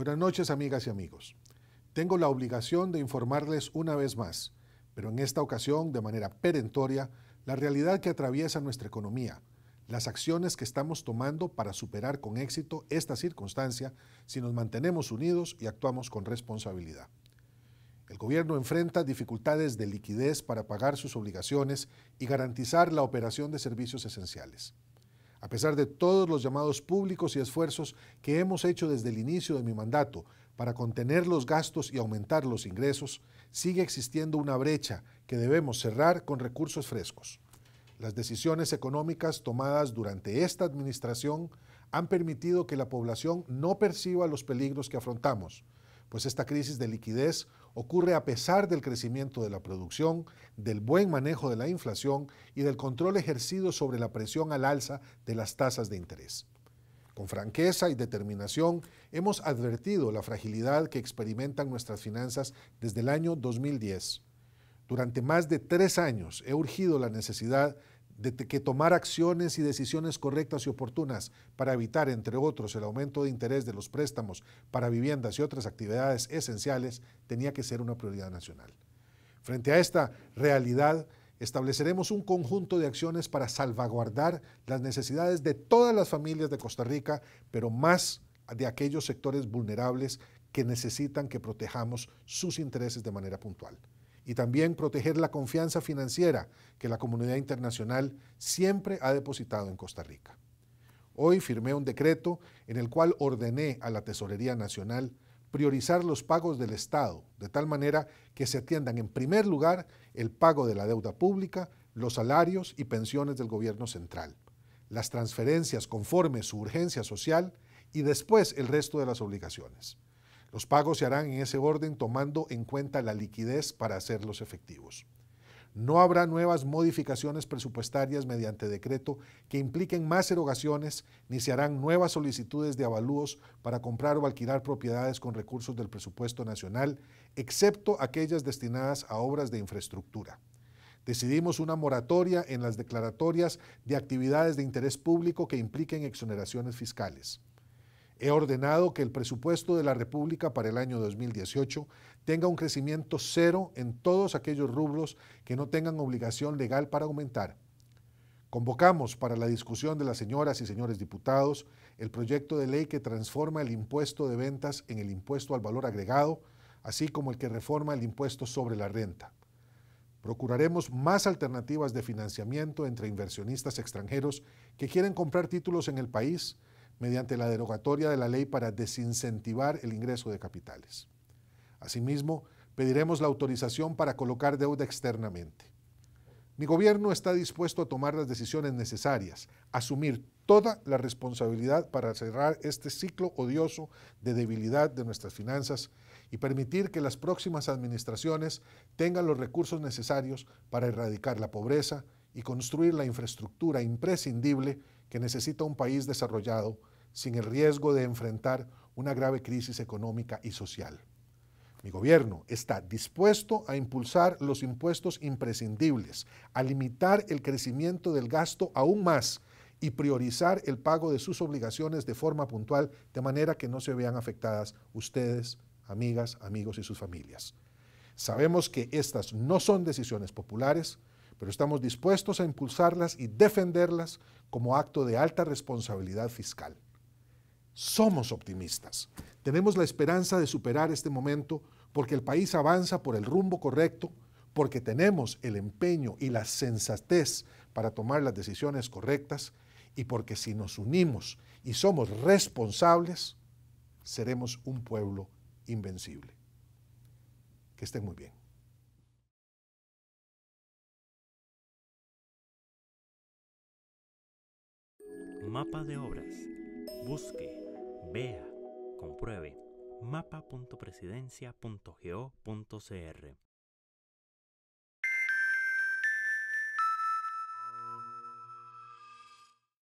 Buenas noches, amigas y amigos. Tengo la obligación de informarles una vez más, pero en esta ocasión de manera perentoria, la realidad que atraviesa nuestra economía, las acciones que estamos tomando para superar con éxito esta circunstancia si nos mantenemos unidos y actuamos con responsabilidad. El gobierno enfrenta dificultades de liquidez para pagar sus obligaciones y garantizar la operación de servicios esenciales. A pesar de todos los llamados públicos y esfuerzos que hemos hecho desde el inicio de mi mandato para contener los gastos y aumentar los ingresos, sigue existiendo una brecha que debemos cerrar con recursos frescos. Las decisiones económicas tomadas durante esta administración han permitido que la población no perciba los peligros que afrontamos, pues esta crisis de liquidez ocurre a pesar del crecimiento de la producción, del buen manejo de la inflación y del control ejercido sobre la presión al alza de las tasas de interés. Con franqueza y determinación hemos advertido la fragilidad que experimentan nuestras finanzas desde el año 2010. Durante más de tres años he urgido la necesidad de que tomar acciones y decisiones correctas y oportunas para evitar, entre otros, el aumento de interés de los préstamos para viviendas y otras actividades esenciales tenía que ser una prioridad nacional. Frente a esta realidad, estableceremos un conjunto de acciones para salvaguardar las necesidades de todas las familias de Costa Rica, pero más de aquellos sectores vulnerables que necesitan que protejamos sus intereses de manera puntual y también proteger la confianza financiera que la comunidad internacional siempre ha depositado en Costa Rica. Hoy firmé un decreto en el cual ordené a la Tesorería Nacional priorizar los pagos del Estado, de tal manera que se atiendan en primer lugar el pago de la deuda pública, los salarios y pensiones del gobierno central, las transferencias conforme su urgencia social y después el resto de las obligaciones. Los pagos se harán en ese orden tomando en cuenta la liquidez para hacerlos efectivos. No habrá nuevas modificaciones presupuestarias mediante decreto que impliquen más erogaciones, ni se harán nuevas solicitudes de avalúos para comprar o alquilar propiedades con recursos del presupuesto nacional, excepto aquellas destinadas a obras de infraestructura. Decidimos una moratoria en las declaratorias de actividades de interés público que impliquen exoneraciones fiscales. He ordenado que el presupuesto de la República para el año 2018 tenga un crecimiento cero en todos aquellos rubros que no tengan obligación legal para aumentar. Convocamos para la discusión de las señoras y señores diputados el proyecto de ley que transforma el impuesto de ventas en el impuesto al valor agregado, así como el que reforma el impuesto sobre la renta. Procuraremos más alternativas de financiamiento entre inversionistas extranjeros que quieren comprar títulos en el país, mediante la derogatoria de la ley para desincentivar el ingreso de capitales. Asimismo, pediremos la autorización para colocar deuda externamente. Mi gobierno está dispuesto a tomar las decisiones necesarias, asumir toda la responsabilidad para cerrar este ciclo odioso de debilidad de nuestras finanzas y permitir que las próximas administraciones tengan los recursos necesarios para erradicar la pobreza y construir la infraestructura imprescindible que necesita un país desarrollado sin el riesgo de enfrentar una grave crisis económica y social. Mi gobierno está dispuesto a impulsar los impuestos imprescindibles, a limitar el crecimiento del gasto aún más y priorizar el pago de sus obligaciones de forma puntual, de manera que no se vean afectadas ustedes, amigas, amigos y sus familias. Sabemos que estas no son decisiones populares, pero estamos dispuestos a impulsarlas y defenderlas como acto de alta responsabilidad fiscal. Somos optimistas. Tenemos la esperanza de superar este momento porque el país avanza por el rumbo correcto, porque tenemos el empeño y la sensatez para tomar las decisiones correctas y porque si nos unimos y somos responsables, seremos un pueblo invencible. Que estén muy bien. Mapa de obras. Busque Vea, compruebe mapa.presidencia.go.cr